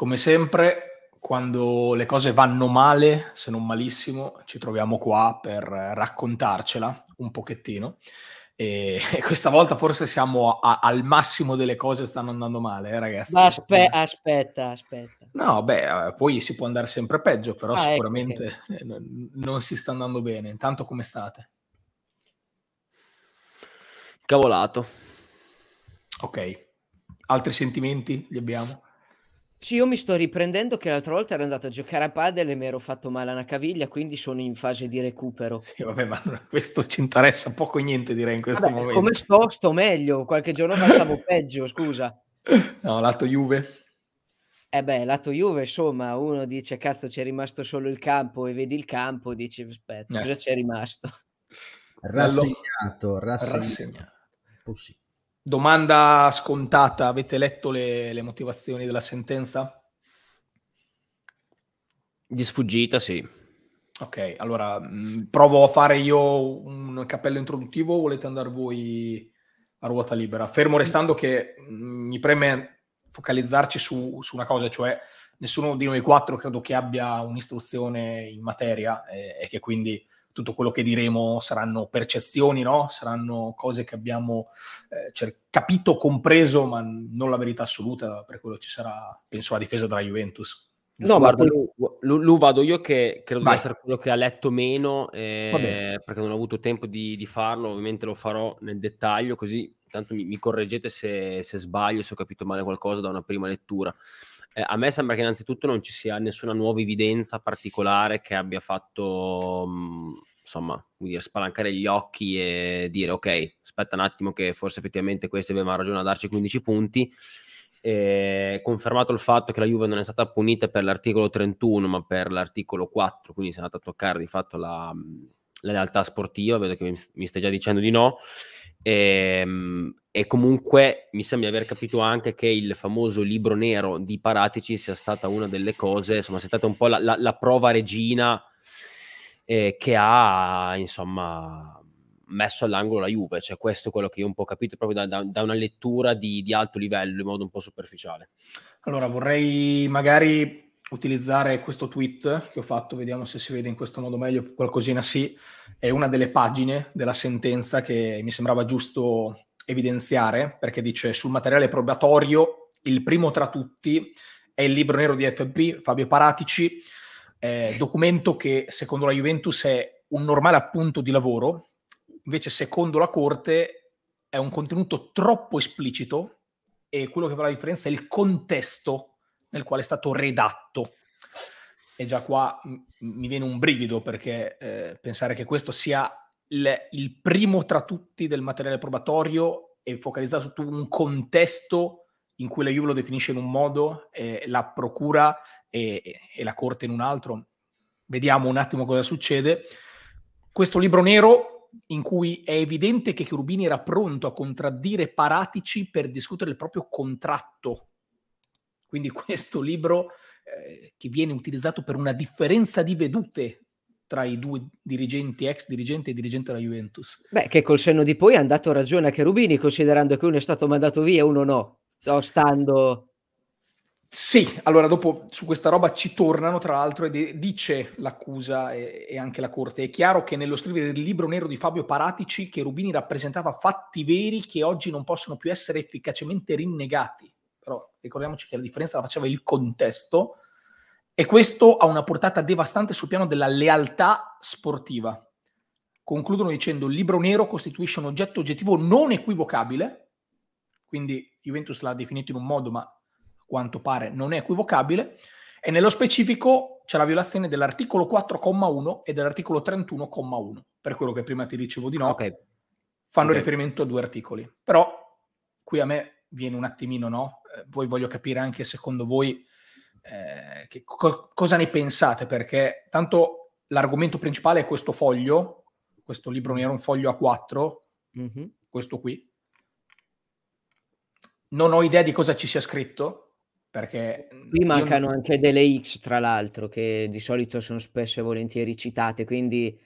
Come sempre, quando le cose vanno male, se non malissimo, ci troviamo qua per raccontarcela un pochettino. E, questa volta forse siamo a, al massimo delle cose stanno andando male, eh, ragazzi. Aspe- aspetta, aspetta. No, beh, eh, poi si può andare sempre peggio, però ah, ecco, sicuramente ecco, okay. Eh, non si sta andando bene. Intanto come state? Cavolato. Ok. Altri sentimenti li abbiamo? Sì, io mi sto riprendendo che l'altra volta ero andato a giocare a padel e mi ero fatto male a una caviglia, quindi sono in fase di recupero. Sì, vabbè, ma questo ci interessa poco e niente, direi, in questo vabbè, momento. Come sto? Sto meglio. Qualche giorno fa stavo peggio, scusa. No, lato Juve. Eh beh, lato Juve, insomma, uno dice, cazzo, c'è rimasto solo il campo e vedi il campo, dici, aspetta, eh. cosa c'è rimasto? Rassegnato, rassegnato. rassegnato. Possibile. Domanda scontata, avete letto le, le motivazioni della sentenza? Di sfuggita, sì. Ok, allora mm, provo a fare io un cappello introduttivo o volete andare voi a ruota libera? Fermo restando che mm, mi preme focalizzarci su, su, una cosa, cioè nessuno di noi quattro credo che abbia un'istruzione in materia e, eh, e che quindi tutto quello che diremo saranno percezioni, no? saranno cose che abbiamo eh, cer- capito, compreso, ma non la verità assoluta, per quello ci sarà, penso, la difesa della Juventus. No, guarda, lui, Lu, vado io che credo Vai. di essere quello che ha letto meno, eh, perché non ho avuto tempo di, di, farlo, ovviamente lo farò nel dettaglio, così intanto mi, mi correggete se, se sbaglio, se ho capito male qualcosa da una prima lettura. Eh, a me sembra che innanzitutto non ci sia nessuna nuova evidenza particolare che abbia fatto, mh, mm, insomma, dire, spalancare gli occhi e dire ok, aspetta un attimo che forse effettivamente questi avevano ragione a darci 15 punti. Eh, confermato il fatto che la Juve non è stata punita per l'articolo 31 ma per l'articolo 4, quindi si è andata a toccare di fatto la, mm, la lealtà sportiva, vedo che mi, mi stai già dicendo di no. E, ehm, e, comunque mi sembra di aver capito anche che il famoso libro nero di Paratici sia stata una delle cose, insomma, sia stata un po' la, la, la prova regina eh, che ha, insomma, messo all'angolo la Juve. Cioè, questo è quello che io un po' ho capito proprio da, da, da una lettura di, di alto livello, in modo un po' superficiale. Allora, vorrei magari utilizzare questo tweet che ho fatto, vediamo se si vede in questo modo meglio, qualcosina sì, è una delle pagine della sentenza che mi sembrava giusto evidenziare, perché dice sul materiale probatorio il primo tra tutti è il libro nero di FB, Fabio Paratici, eh, documento che secondo la Juventus è un normale appunto di lavoro, invece secondo la Corte è un contenuto troppo esplicito e quello che fa la differenza è il contesto nel quale è stato redatto. E già qua mi viene un brivido perché eh, pensare che questo sia il, il primo tra tutti del materiale probatorio e focalizzato su un contesto in cui la Juve lo definisce in un modo, eh, la procura e, e, la corte in un altro. Vediamo un attimo cosa succede. Questo libro nero in cui è evidente che Cherubini era pronto a contraddire Paratici per discutere il proprio contratto quindi questo libro eh, che viene utilizzato per una differenza di vedute tra i due dirigenti, ex dirigente e dirigente della Juventus. Beh, che col senno di poi ha dato ragione a Cherubini, considerando che uno è stato mandato via e uno no, stando... Sì, allora dopo su questa roba ci tornano, tra l'altro, e dice l'accusa e, e, anche la Corte. È chiaro che nello scrivere il libro nero di Fabio Paratici, Cherubini rappresentava fatti veri che oggi non possono più essere efficacemente rinnegati però ricordiamoci che la differenza la faceva il contesto e questo ha una portata devastante sul piano della lealtà sportiva. Concludono dicendo il libro nero costituisce un oggetto oggettivo non equivocabile, quindi Juventus l'ha definito in un modo ma a quanto pare non è equivocabile, e nello specifico c'è la violazione dell'articolo 4,1 e dell'articolo 31,1, per quello che prima ti dicevo di no, okay. fanno okay. riferimento a due articoli. Però qui a me viene un attimino, no? Poi eh, voglio capire anche secondo voi eh, che, co- cosa ne pensate, perché tanto l'argomento principale è questo foglio, questo libro nero, un foglio A4, mm-hmm. questo qui. Non ho idea di cosa ci sia scritto, perché... Qui mancano non... anche delle X, tra l'altro, che di solito sono spesso e volentieri citate, quindi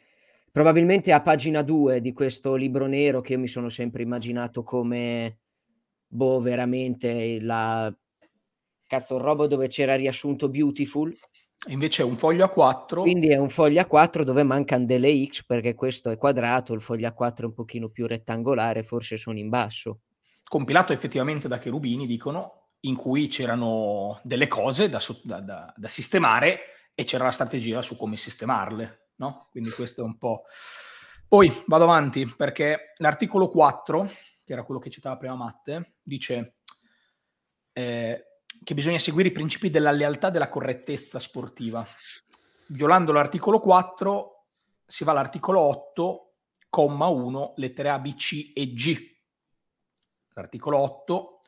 probabilmente a pagina 2 di questo libro nero che io mi sono sempre immaginato come boh, veramente la cazzo, un robo dove c'era riassunto Beautiful. Invece è un foglio a 4. Quindi è un foglio a 4 dove mancano delle X perché questo è quadrato, il foglio a 4 è un pochino più rettangolare, forse sono in basso. Compilato effettivamente da Cherubini, dicono, in cui c'erano delle cose da, da, da, da sistemare e c'era la strategia su come sistemarle, no? Quindi questo è un po'... Poi vado avanti perché l'articolo 4 che era quello che citava prima Matte, dice eh, che bisogna seguire i principi della lealtà e della correttezza sportiva. Violando l'articolo 4 si va all'articolo 8, comma 1, lettere A, B, C e G. L'articolo 8,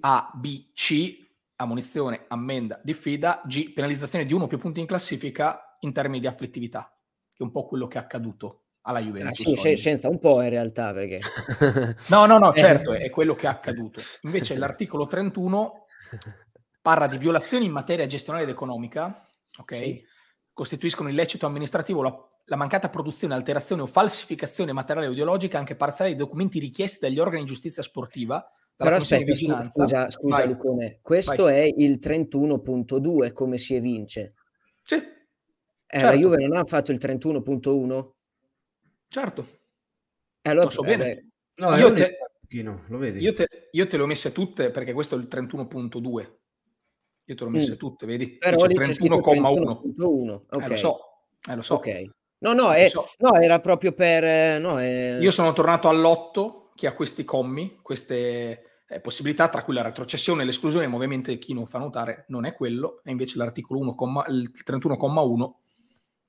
A, B, C, ammunizione, ammenda, diffida, G, penalizzazione di uno o più punti in classifica in termini di afflittività, che è un po' quello che è accaduto alla ah, Juventus. Ah, sì, oggi. senza un po' in realtà perché... no, no, no, eh. certo, è quello che è accaduto. Invece l'articolo 31 parla di violazioni in materia gestionale ed economica, ok? Sì. Costituiscono illecito amministrativo la, la, mancata produzione, alterazione o falsificazione materiale o ideologica anche parziale dei documenti richiesti dagli organi di giustizia sportiva. Però aspetta, vigilanza. scusa, scusa Lucone, questo Vai. è il 31.2 come si evince. Sì. Eh, certo. La Juve non ha fatto il 31.1? Certo. Eh, allora, so bene. no, io, te, lo vedi? Io, te, io te le ho messe tutte perché questo è il 31.2. Io te le ho messe mm. tutte, vedi? Però c'è 31,1. 31. Okay. Eh, lo so, eh, lo so. Okay. No, no, è, eh, so. no, era proprio per... Eh, no, è... Eh. Io sono tornato all'otto che ha questi commi, queste eh, possibilità, tra cui la retrocessione e l'esclusione, ma ovviamente chi non fa notare non è quello, e invece l'articolo 1, il 31,1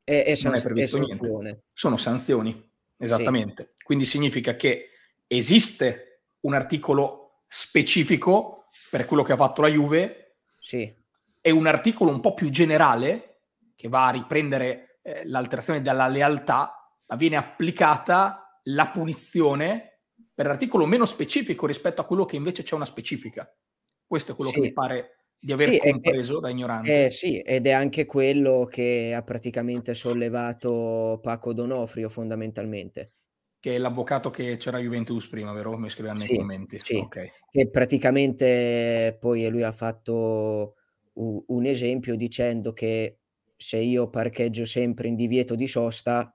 è, è, sanz- è sanzione. Sono sanzioni. Esattamente. Sì. Quindi significa che esiste un articolo specifico per quello che ha fatto la Juve sì. e un articolo un po' più generale che va a riprendere eh, l'alterazione della lealtà, ma viene applicata la punizione per l'articolo meno specifico rispetto a quello che invece c'è una specifica. Questo è quello sì. che mi pare di aver sì, compreso è, da ignorante. Eh, sì, ed è anche quello che ha praticamente sollevato Paco Donofrio fondamentalmente. Che è l'avvocato che c'era a Juventus prima, vero? Mi scriveva nei sì, commenti. Sì, okay. che praticamente poi lui ha fatto un esempio dicendo che se io parcheggio sempre in divieto di sosta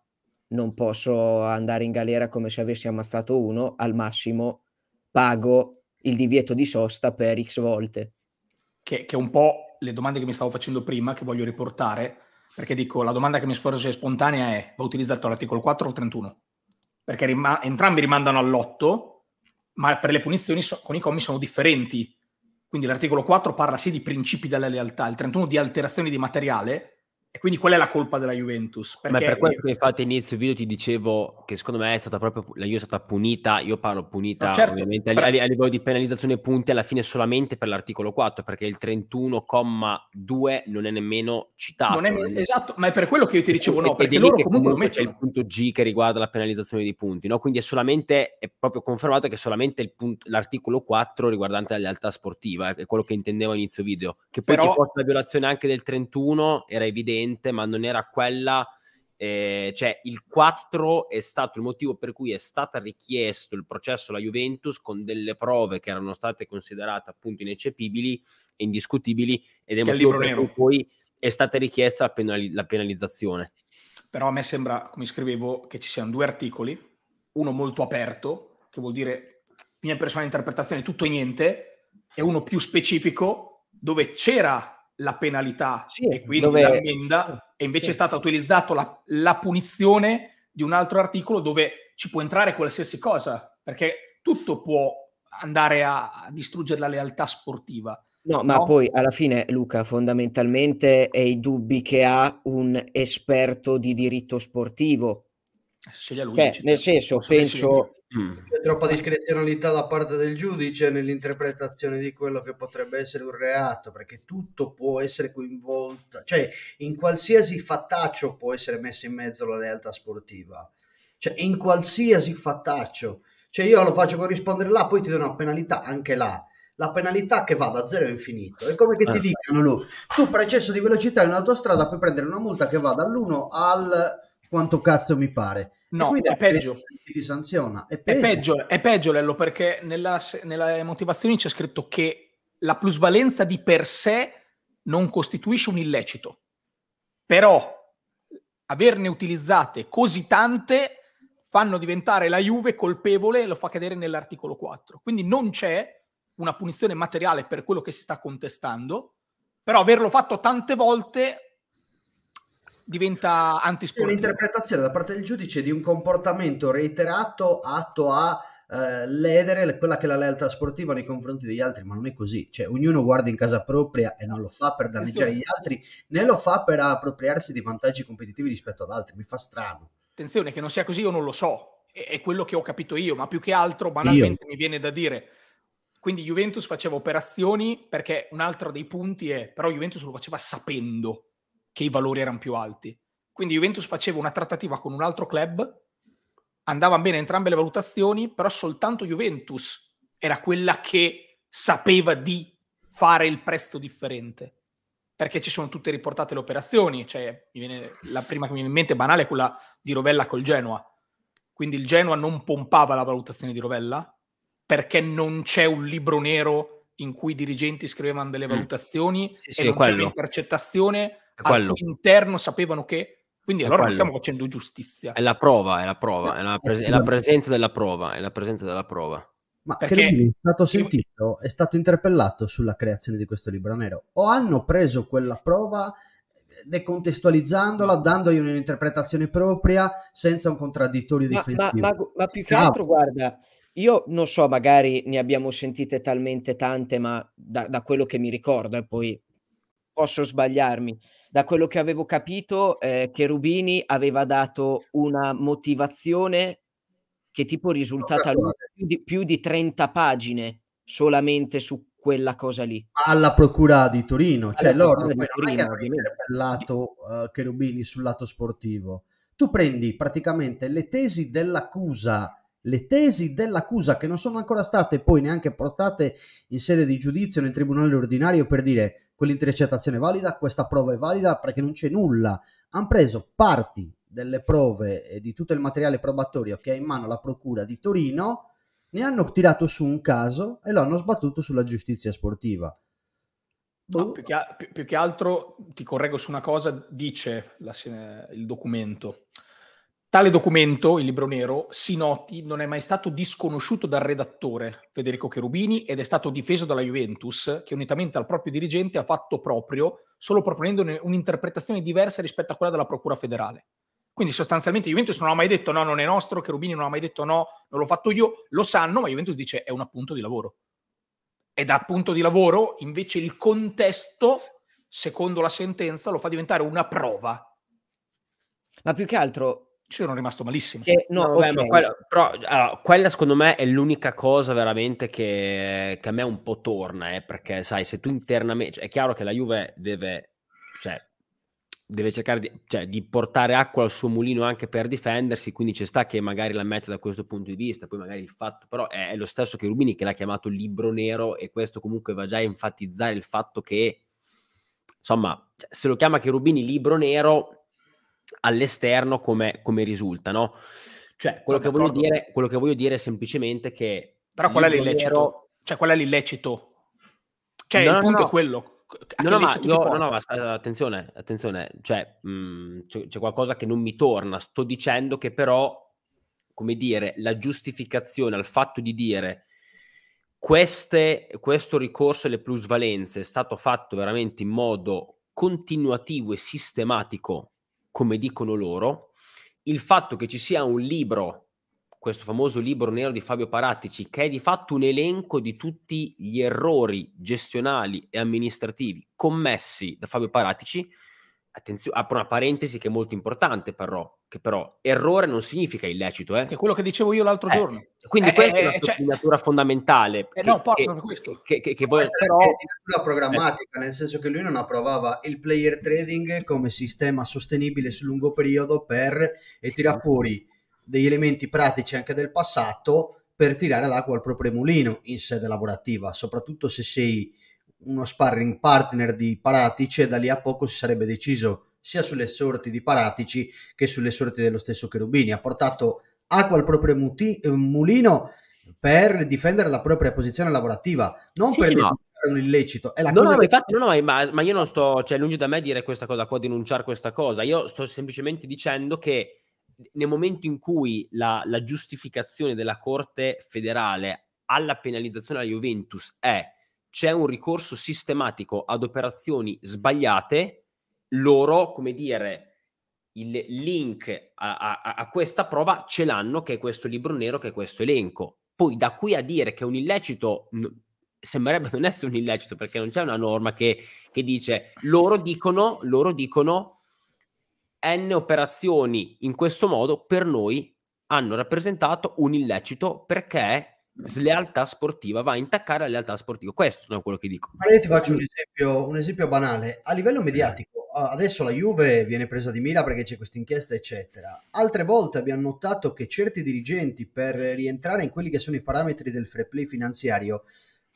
non posso andare in galera come se avessi ammazzato uno, al massimo pago il divieto di sosta per x volte che, che è un po' le domande che mi stavo facendo prima, che voglio riportare, perché dico, la domanda che mi sporge spontanea è, va utilizzato l'articolo 4 o il 31? Perché rima- entrambi rimandano all'8, ma per le punizioni so- con i commi sono differenti. Quindi l'articolo 4 parla sì di principi della lealtà, il 31 di alterazioni di materiale, e quindi qual è la colpa della Juventus? Perché... Ma per quello che infatti inizio video ti dicevo che secondo me è stata proprio la Juve è stata punita, io parlo punita no, certo, ovviamente però... a, livello di penalizzazione punti alla fine solamente per l'articolo 4 perché il 31,2 non è nemmeno citato. È... Esatto, ma è per quello che io ti dicevo no, perché loro comunque, comunque c'è il punto G che riguarda la penalizzazione dei punti, no? Quindi è solamente è proprio confermato che solamente punto... l'articolo 4 riguardante la lealtà sportiva eh, è quello che intendevo inizio video, che poi però... ci fosse la violazione anche del 31 era evidente eccellente, ma non era quella. Eh, cioè, il 4 è stato il motivo per cui è stato richiesto il processo alla Juventus con delle prove che erano state considerate appunto ineccepibili e indiscutibili, ed è il motivo per cui poi è stata richiesta la, penali- la penalizzazione. Però a me sembra, come scrivevo, che ci siano due articoli, uno molto aperto, che vuol dire mia personale interpretazione tutto e niente, e uno più specifico dove c'era la penalità sì, e quindi dove... l'ammenda, e invece sì. è stata utilizzata la, la punizione di un altro articolo dove ci può entrare qualsiasi cosa, perché tutto può andare a distruggere la lealtà sportiva. No, ma no? poi alla fine, Luca, fondamentalmente è i dubbi che ha un esperto di diritto sportivo Sceglie lui. Cioè, nel senso, penso... Mm. C'è troppa discrezionalità da parte del giudice nell'interpretazione di quello che potrebbe essere un reato, perché tutto può essere coinvolto, cioè in qualsiasi fattaccio può essere messa in mezzo la lealtà sportiva, cioè in qualsiasi fattaccio. Cioè io lo faccio corrispondere là, poi ti do una penalità anche là. La penalità che va da zero a infinito. È come che ti eh. dicano, Lu, tu per eccesso di velocità in un'autostrada puoi prendere una multa che va dall'1 al quanto cazzo mi pare. No, è peggio. Ti sanziona. È peggio. È peggio, è peggio Lello, perché nella, nella motivazione c'è scritto che la plusvalenza di per sé non costituisce un illecito. Però averne utilizzate così tante fanno diventare la Juve colpevole e lo fa cadere nell'articolo 4. Quindi non c'è una punizione materiale per quello che si sta contestando, però averlo fatto tante volte diventa antisportivo. L'interpretazione da parte del giudice di un comportamento reiterato atto a eh, ledere quella che è la lealtà sportiva nei confronti degli altri, ma non è così. Cioè, ognuno guarda in casa propria e non lo fa per danneggiare gli altri, né lo fa per appropriarsi di vantaggi competitivi rispetto ad altri. Mi fa strano. Attenzione, che non sia così, io non lo so. È, è quello che ho capito io, ma più che altro, banalmente, io. mi viene da dire. Quindi Juventus faceva operazioni perché un altro dei punti è, però Juventus lo faceva sapendo che i valori erano più alti. Quindi Juventus faceva una trattativa con un altro club, andavano bene entrambe le valutazioni, però soltanto Juventus era quella che sapeva di fare il prezzo differente. Perché ci sono tutte riportate le operazioni, cioè viene, la prima che mi viene in mente banale è quella di Rovella col Genoa. Quindi il Genoa non pompava la valutazione di Rovella perché non c'è un libro nero in cui i dirigenti scrivevano delle mm. valutazioni mm. sì, sì, e non quello. un'intercettazione all'interno sapevano che... Quindi è allora quello. non stiamo facendo giustizia. È la prova, è la prova, è la, eh, pres- è la presenza della prova, è la presenza della prova. Ma perché Credini è stato sentito, è stato interpellato sulla creazione di questo libro nero. O hanno preso quella prova eh, decontestualizzandola, dandogli un'interpretazione propria, senza un contraddittorio ma, difensivo. Ma, ma, ma, più che altro, ah. guarda, io non so, magari ne abbiamo sentite talmente tante, ma da, da quello che mi ricordo, e poi posso sbagliarmi da quello che avevo capito, eh, che Rubini aveva dato una motivazione che tipo risultata no, più, di, più di 30 pagine solamente su quella cosa lì. Alla procura di Torino, cioè Alla loro Torino, non è hanno interpellato uh, eh, Cherubini sul lato sportivo. Tu prendi praticamente le tesi dell'accusa le tesi dell'accusa che non sono ancora state poi neanche portate in sede di giudizio nel tribunale ordinario per dire quell'intercettazione è valida, questa prova è valida perché non c'è nulla. Hanno preso parti delle prove e di tutto il materiale probatorio che ha in mano la procura di Torino, ne hanno tirato su un caso e lo hanno sbattuto sulla giustizia sportiva. Boh. No, più, che, più, più, che, altro ti correggo su una cosa, dice la, il documento Tale documento, il libro nero, si noti, non è mai stato disconosciuto dal redattore Federico Cherubini ed è stato difeso dalla Juventus, che unitamente al proprio dirigente ha fatto proprio, solo proponendone un'interpretazione diversa rispetto a quella della Procura federale. Quindi sostanzialmente Juventus non ha mai detto no, non è nostro, Cherubini non ha mai detto no, non l'ho fatto io, lo sanno, ma Juventus dice è un appunto di lavoro. E da appunto di lavoro invece il contesto, secondo la sentenza, lo fa diventare una prova. Ma più che altro ci cioè, sono rimasto malissimo. Che, no, no okay. vabbè, quello, però, allora, quella secondo me è l'unica cosa veramente che, che a me un po' torna, eh, perché sai, se tu internamente... Cioè, è chiaro che la Juve deve, cioè, deve cercare di, cioè, di, portare acqua al suo mulino anche per difendersi, quindi ci sta che magari la mette da questo punto di vista, poi magari il fatto, però è, è lo stesso che Rubini che l'ha chiamato libro nero e questo comunque va già a enfatizzare il fatto che, insomma, cioè, se lo chiama che Rubini libro nero all'esterno come, come risulta, no? Cioè, quello, che voglio, dire, quello che voglio dire, è semplicemente che... Però qual è l'illecito? Vero... Cioè, qual è l'illecito? Cioè, no, il punto no, è quello. No, ma, io, no, ma attenzione, attenzione, cioè, mh, mhmm, c'è, c'è qualcosa che non mi torna. Sto dicendo che però, come dire, la giustificazione al fatto di dire queste, questo ricorso alle plusvalenze è stato fatto veramente in modo continuativo e sistematico come dicono loro, il fatto che ci sia un libro, questo famoso libro nero di Fabio Paratici, che è di fatto un elenco di tutti gli errori gestionali e amministrativi commessi da Fabio Paratici, Attenzione, apro una parentesi che è molto importante, però, che però errore non significa illecito. Eh? Che è quello che dicevo io l'altro eh, giorno. Quindi eh, questa è eh, una eh, cioè sottolineatura cioè, fondamentale. Eh, che, no, porco, per questo. Che, che, che voi, però... è una programmatica, nel senso che lui non approvava il player trading come sistema sostenibile sul lungo periodo per e tira fuori degli elementi pratici anche del passato per tirare l'acqua al proprio mulino in sede lavorativa, soprattutto se sei uno sparring partner di Paratici e da lì a poco si sarebbe deciso sia sulle sorti di Paratici che sulle sorti dello stesso Cherubini. Ha portato acqua al proprio muti- eh, mulino per difendere la propria posizione lavorativa, non sì, per sì, no. un illecito. È la no, cosa no, che... infatti, no, no, ma, ma, io non sto, cioè, lungi da me dire questa cosa qua, denunciare questa cosa. Io sto semplicemente dicendo che nel momento in cui la, la giustificazione della Corte federale alla penalizzazione alla Juventus è c'è un ricorso sistematico ad operazioni sbagliate, loro, come dire, il link a, a, a, questa prova ce l'hanno, che è questo libro nero, che è questo elenco. Poi da qui a dire che è un illecito, sembrerebbe non essere un illecito, perché non c'è una norma che, che dice loro dicono, loro dicono n operazioni in questo modo per noi hanno rappresentato un illecito perché slealtà sportiva, va a intaccare la lealtà sportiva. Questo è quello che dico. Allora io ti faccio un esempio, un esempio banale. A livello mediatico, adesso la Juve viene presa di mira perché c'è questa inchiesta, eccetera. Altre volte abbiamo notato che certi dirigenti, per rientrare in quelli che sono i parametri del fair play finanziario,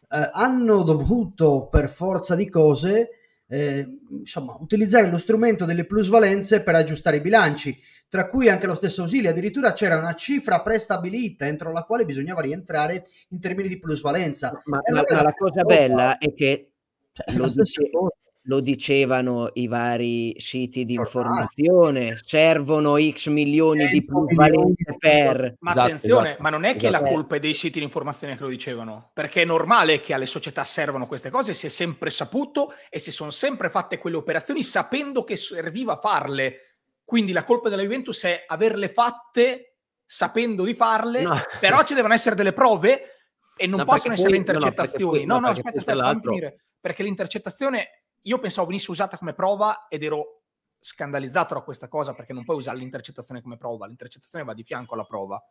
eh, hanno dovuto per forza di cose eh, insomma, utilizzare lo strumento delle plusvalenze per aggiustare i bilanci tra cui anche lo stesso Osili. Addirittura c'era una cifra prestabilita entro la quale bisognava rientrare in termini di plusvalenza. Ma, allora, ma la, la cosa oh, bella è che cioè, lo, dice, lo, dicevano i vari siti di ah, informazione, servono X milioni di plusvalenze per... Ma esatto, attenzione, esatto, ma non è esatto. che esatto. la eh. colpa è dei siti di informazione che lo dicevano, perché è normale che alle società servano queste cose, si è sempre saputo e si sono sempre fatte quelle operazioni sapendo che serviva farle quindi la colpa della Juventus è averle fatte sapendo di farle, no. però ci devono essere delle prove e non no, possono essere poi, intercettazioni. No, no, perché, no, perché aspetta, aspetta, finire, Perché l'intercettazione io pensavo venisse usata come prova ed ero scandalizzato da questa cosa perché non puoi usare l'intercettazione come prova, l'intercettazione va di fianco alla prova.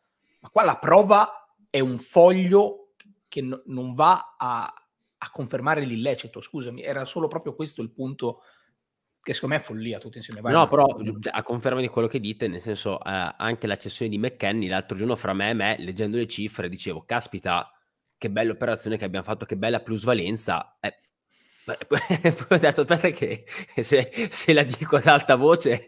Ma qua la prova è un foglio che no, non va a, a confermare l'illecito, scusami, era solo proprio questo il punto che secondo me è follia tutti insieme. Vai, no, però mm, cioè, a conferma di quello che dite, nel senso eh, anche la cessione di McKenny l'altro giorno fra me e me, leggendo le cifre, dicevo, caspita, che bella operazione che abbiamo fatto, che bella plusvalenza. Eh, poi ho detto aspetta che se, se, la dico ad alta voce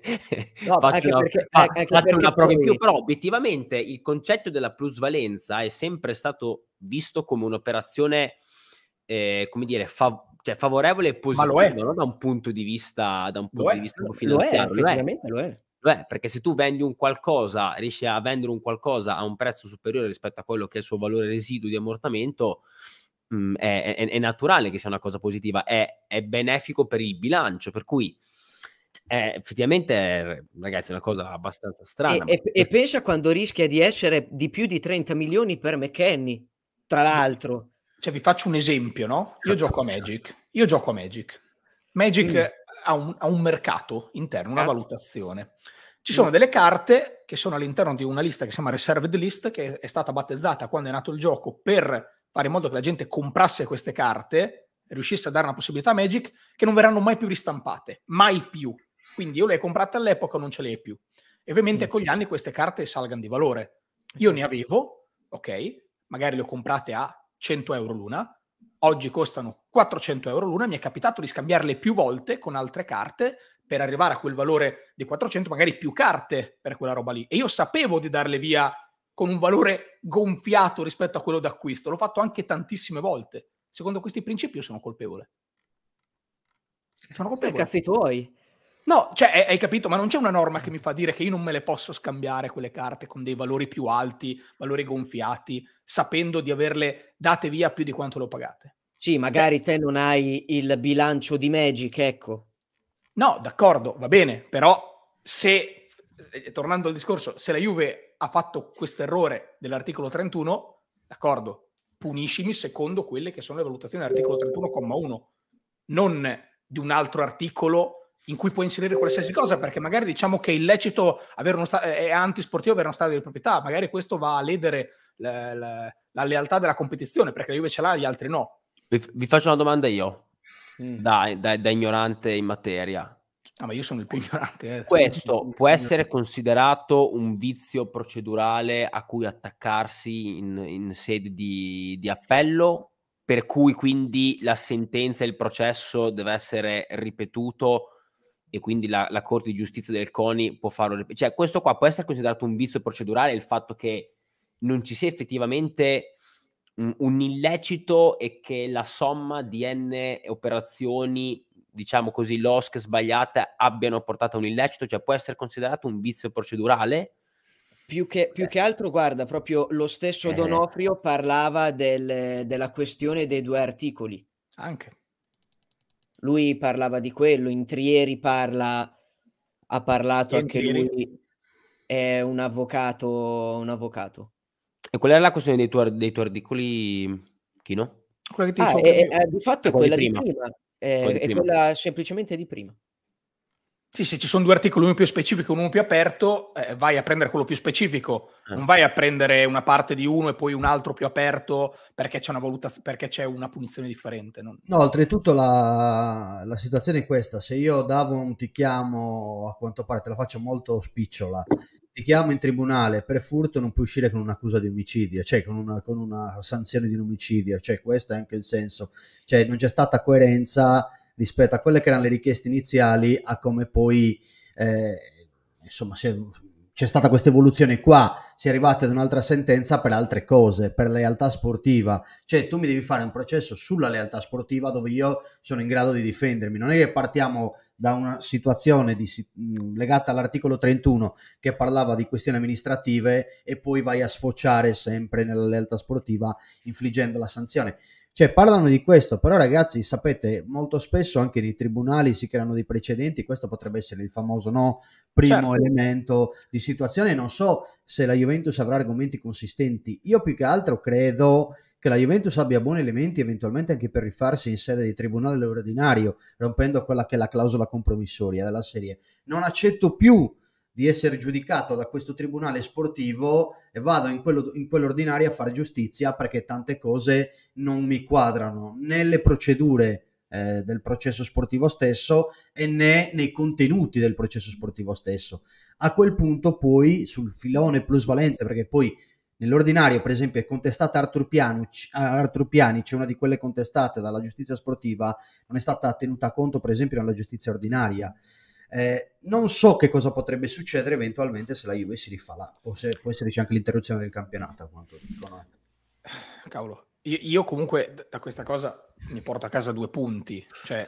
no, faccio, una, perché, fa, faccio una prova in più però obiettivamente il concetto della plusvalenza è sempre stato visto come un'operazione eh, come dire fa- cioè, favorevole e positivo, non da un punto di vista, da un punto lo di vista lo finanziario. Lo è, lo, lo è. Lo è, perché se tu vendi un qualcosa, riesci a vendere un qualcosa a un prezzo superiore rispetto a quello che è il suo valore residuo di ammortamento, mh, mm, è, è, è, naturale che sia una cosa positiva, è, è benefico per il bilancio, per cui è effettivamente, ragazzi, è una cosa abbastanza strana. E, e, e pensa quando rischia di essere di più di 30 milioni per McKenny, tra l'altro. Cioè, vi faccio un esempio, no? Io esatto, gioco a esatto. Magic. Io gioco a Magic. Magic mm. ha, un, ha, un, mercato interno, una Cazzo. Certo. valutazione. Ci sono mm. delle carte che sono all'interno di una lista che si chiama Reserved List, che è stata battezzata quando è nato il gioco per fare in modo che la gente comprasse queste carte, riuscisse a dare una possibilità a Magic, che non verranno mai più ristampate, mai più. Quindi io le ho comprate all'epoca, non ce le hai più. E ovviamente mm. con gli anni queste carte salgano di valore. Io ne avevo, ok, magari le ho comprate a 100 euro l'una, oggi costano 400 euro l'una, mi è capitato di scambiarle più volte con altre carte per arrivare a quel valore di 400, magari più carte per quella roba lì. E io sapevo di darle via con un valore gonfiato rispetto a quello d'acquisto, l'ho fatto anche tantissime volte. Secondo questi principi io sono colpevole. Sono cioè, colpevole. Cazzi tuoi. No, cioè, hai capito, ma non c'è una norma che mi fa dire che io non me le posso scambiare quelle carte con dei valori più alti, valori gonfiati, sapendo di averle date via più di quanto le ho pagate. Sì, magari te non hai il bilancio di Magic, ecco. No, d'accordo, va bene, però se, eh, tornando al discorso, se la Juve ha fatto questo errore dell'articolo 31, d'accordo, puniscimi secondo quelle che sono le valutazioni dell'articolo 31,1, non di un altro articolo in cui puoi inserire qualsiasi cosa, perché magari diciamo che è illecito avere uno sta- eh, è antisportivo avere uno stadio di proprietà, magari questo va a ledere la, la, la lealtà della competizione, perché la Juve ce l'ha e gli altri no. Vi, vi, faccio una domanda io, mm. da, da, da, ignorante in materia. Ah, ma io sono il più ignorante. Eh. Questo può essere considerato un vizio procedurale a cui attaccarsi in, in sede di, di appello, per cui quindi la sentenza e il processo deve essere ripetuto e quindi la, la, Corte di Giustizia del CONI può farlo. Cioè, questo qua può essere considerato un vizio procedurale, il fatto che non ci sia effettivamente un, un illecito e che la somma di n operazioni, diciamo così, LOSC sbagliate abbiano portato a un illecito, cioè può essere considerato un vizio procedurale? Più che, più che, altro, guarda, proprio lo stesso eh. Donofrio parlava del, della questione dei due articoli. Anche lui parlava di quello, in Trieri parla, ha parlato anche lui, è un avvocato, un avvocato. E qual era la questione dei tuoi, dei tuoi articoli, Chino? Quella che ti ah, è, è, eh, di fatto è quella di prima, prima. Eh, è, di prima. quella semplicemente di prima. Sì, se ci sono due articoli, uno più specifico e uno più aperto, eh, vai a prendere quello più specifico, ah. non vai a prendere una parte di uno e poi un altro più aperto perché c'è una, valuta, perché c'è una punizione differente. Non... No, oltretutto la, la, situazione è questa, se io davo un ti chiamo, a quanto pare te la faccio molto spicciola, ti chiamo in tribunale per furto non puoi uscire con un'accusa di omicidio, cioè con una, con una sanzione di un omicidio, cioè questo è anche il senso, cioè non c'è stata coerenza rispetto a quelle che erano le richieste iniziali a come poi eh, insomma è, c'è stata questa evoluzione qua, si è arrivati ad un'altra sentenza per altre cose, per lealtà sportiva, cioè tu mi devi fare un processo sulla lealtà sportiva dove io sono in grado di difendermi, non è che partiamo da una situazione di, mm, legata all'articolo 31 che parlava di questioni amministrative e poi vai a sfociare sempre nella lealtà sportiva infliggendo la sanzione. Cioè, parlano di questo, però ragazzi, sapete, molto spesso anche nei tribunali si creano dei precedenti, questo potrebbe essere il famoso no, primo certo. elemento di situazione, non so se la Juventus avrà argomenti consistenti. Io più che altro credo che la Juventus abbia buoni elementi eventualmente anche per rifarsi in sede di tribunale ordinario, rompendo quella che è la clausola compromissoria della serie. Non accetto più di essere giudicato da questo tribunale sportivo e vado in, quello, in quell'ordinario a fare giustizia perché tante cose non mi quadrano nelle procedure eh, del processo sportivo stesso e né nei contenuti del processo sportivo stesso. A quel punto poi sul filone plusvalenza, perché poi Nell'ordinario, per esempio, è contestata Artur Pianic, Artur Pianic, una di quelle contestate dalla giustizia sportiva, non è stata tenuta conto, per esempio, nella giustizia ordinaria. Eh, non so che cosa potrebbe succedere eventualmente se la Juve si rifà là, o se può esserci anche l'interruzione del campionato, a quanto dicono. Cavolo, io, io comunque da questa cosa mi porto a casa due punti. Cioè,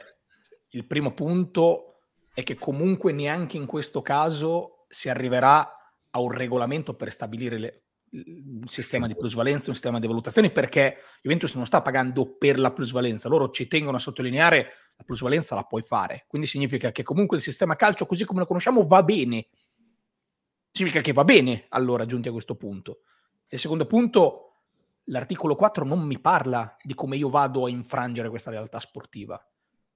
il primo punto è che comunque neanche in questo caso si arriverà a un regolamento per stabilire le, un sistema di plusvalenza, un sistema di valutazioni, perché Juventus non sta pagando per la plusvalenza, loro ci tengono a sottolineare la plusvalenza la puoi fare, quindi significa che comunque il sistema calcio così come lo conosciamo va bene, significa che va bene allora giunti a questo punto. Il secondo punto, l'articolo 4 non mi parla di come io vado a infrangere questa realtà sportiva,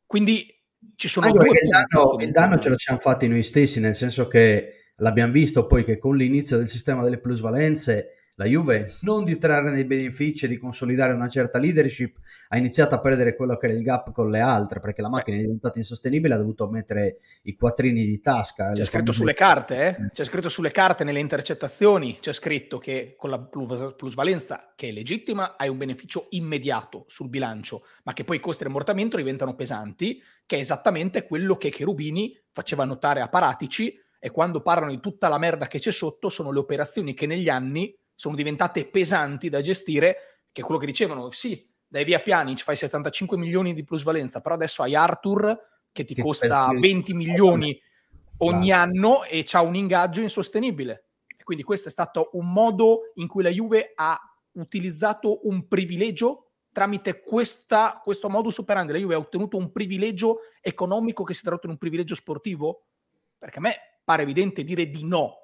quindi ci sono Anche perché il danno, il danno ce lo siamo fatti noi stessi, nel senso che l'abbiamo visto poi che con l'inizio del sistema delle plusvalenze la Juve, non di trarre dei benefici e di consolidare una certa leadership, ha iniziato a perdere quello che era il gap con le altre, perché la macchina è diventata insostenibile, ha dovuto mettere i quattrini di tasca. C'è scritto famiglie... sulle carte, eh? eh? c'è scritto sulle carte, nelle intercettazioni, c'è scritto che con la plusvalenza, che è legittima, hai un beneficio immediato sul bilancio, ma che poi i costi di ammortamento diventano pesanti, che è esattamente quello che Cherubini faceva notare a Paratici, e quando parlano di tutta la merda che c'è sotto sono le operazioni che negli anni sono diventate pesanti da gestire, che è quello che dicevano, sì, dai via Pianic, fai 75 milioni di plusvalenza, però adesso hai Arthur che ti che costa 20 milioni ogni Bravo. anno e c'ha un ingaggio insostenibile. E quindi questo è stato un modo in cui la Juve ha utilizzato un privilegio tramite questa, questo modus operandi. La Juve ha ottenuto un privilegio economico che si è tradotto in un privilegio sportivo? Perché a me pare evidente dire di no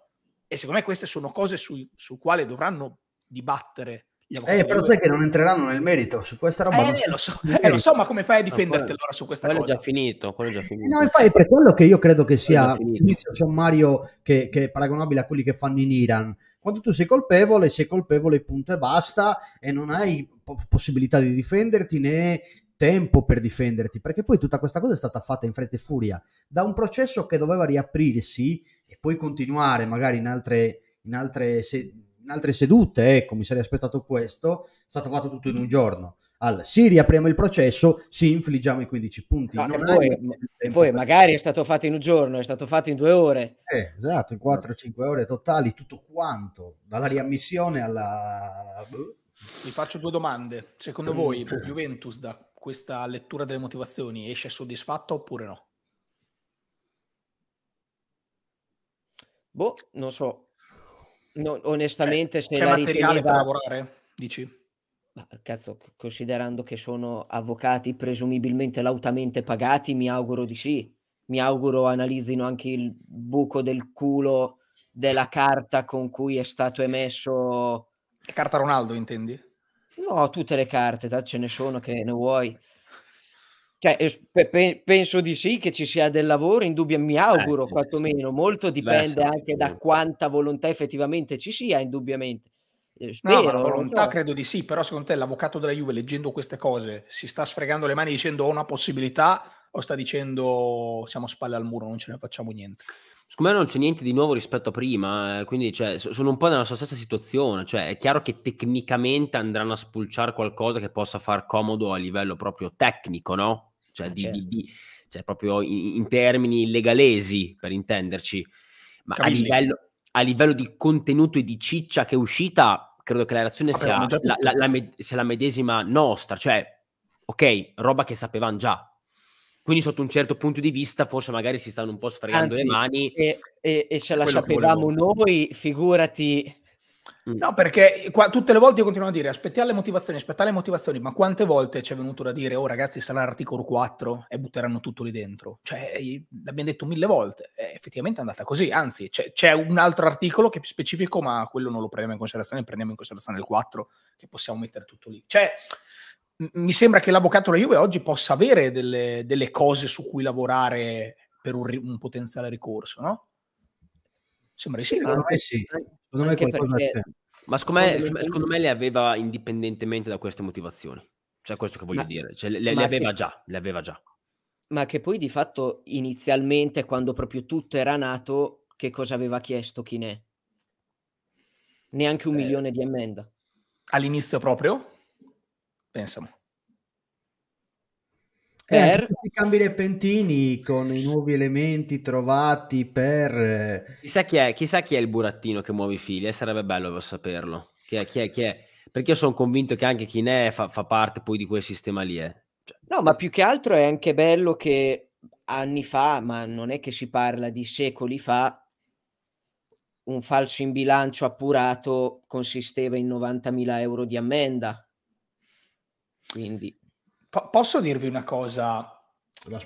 e secondo me queste sono cose sul su quali dovranno dibattere eh, però sai che non entreranno nel merito su questa roba. Eh, lo, so, eh lo, so, ma come fai a ah, difenderti allora su questa quello cosa? È già finito, quello è già eh, finito. No, infatti è per quello che io credo che sia un giudizio sommario che, che, è paragonabile a quelli che fanno in Iran. Quando tu sei colpevole, sei colpevole punto e basta e non hai possibilità di difenderti né tempo per difenderti, perché poi tutta questa cosa è stata fatta in fretta e furia da un processo che doveva riaprirsi e poi continuare magari in altre, in altre, se, in altre sedute, ecco, mi sarei aspettato questo, è stato fatto tutto in un giorno. Allora, sì, riapriamo il processo, sì, infliggiamo i 15 punti. No, poi, poi magari è stato fatto in un giorno, è stato fatto in due ore. Eh, esatto, in 4-5 ore totali, tutto quanto, dalla riammissione alla... Vi faccio due domande. Secondo voi Juventus da questa lettura delle motivazioni esce soddisfatto oppure no? Boh, non so. No, onestamente, cioè, se c'è la materiale riteneva... per lavorare, dici? Ma cazzo, considerando che sono avvocati presumibilmente lautamente pagati, mi auguro di sì. Mi auguro analizzino anche il buco del culo della carta con cui è stato emesso. Carta Ronaldo, intendi? No, tutte le carte, da, ce ne sono che ne vuoi. Cioè, penso di sì che ci sia del lavoro, indubbio, mi eh, auguro eh, quantomeno, molto dipende anche da quanta volontà effettivamente ci sia, indubbiamente. Eh, spero, no, la volontà so. credo di sì, però secondo te l'avvocato della Juve leggendo queste cose si sta sfregando le mani dicendo ho una possibilità o sta dicendo siamo spalle al muro, non ce ne facciamo niente? Secondo me non c'è niente di nuovo rispetto a prima, eh, quindi cioè, sono un po' nella sua stessa situazione, cioè, è chiaro che tecnicamente andranno a spulciare qualcosa che possa far comodo a livello proprio tecnico, no? Cioè, ah, di, certo. di, di, cioè proprio in, in, termini legalesi, per intenderci, ma a livello, a livello, di contenuto e di ciccia che è uscita, credo che la reazione sia, la, la, la, sia la medesima nostra, cioè, ok, roba che sapevamo già, quindi sotto un certo punto di vista forse magari si stanno un po' sfregando Anzi, le mani. E, e, e ce la sapevamo noi, figurati mm. No, perché qua, tutte le volte io continuo a dire aspettiamo le motivazioni, aspettiamo le motivazioni, ma quante volte ci è venuto da dire, oh ragazzi, sarà l'articolo 4 e butteranno tutto lì dentro? Cioè, eh, l'abbiamo detto mille volte, è eh, effettivamente è andata così, anzi, c'è, c'è, un altro articolo che è più specifico, ma quello non lo prendiamo in considerazione, prendiamo in considerazione il 4, che possiamo mettere tutto lì. Cioè, mi sembra che l'avvocato della Juve oggi possa avere delle, delle cose su cui lavorare per un, un potenziale ricorso, no? Sembra sì, sì, ma anche, sì. Secondo me perché, ma secondo me, secondo me le aveva indipendentemente da queste motivazioni. Cioè, questo che voglio ma, dire. Cioè, le, le aveva che, già, le aveva già. Ma che poi di fatto inizialmente, quando proprio tutto era nato, che cosa aveva chiesto Chinè? Neanche un eh, milione di ammenda. All'inizio proprio? Pensiamo. Per... Eh, I cambi repentini con i nuovi elementi trovati per... Eh, chissà chi, è, chissà chi è il burattino che muove i fili, eh, sarebbe bello saperlo. Chi è, chi è, chi è? Perché io sono convinto che anche chi ne è fa, fa parte poi di quel sistema lì. Eh. Cioè, no, ma più che altro è anche bello che anni fa, ma non è che si parla di secoli fa, un falso in bilancio appurato consisteva in 90.000 euro di ammenda quindi... Po- posso dirvi una cosa?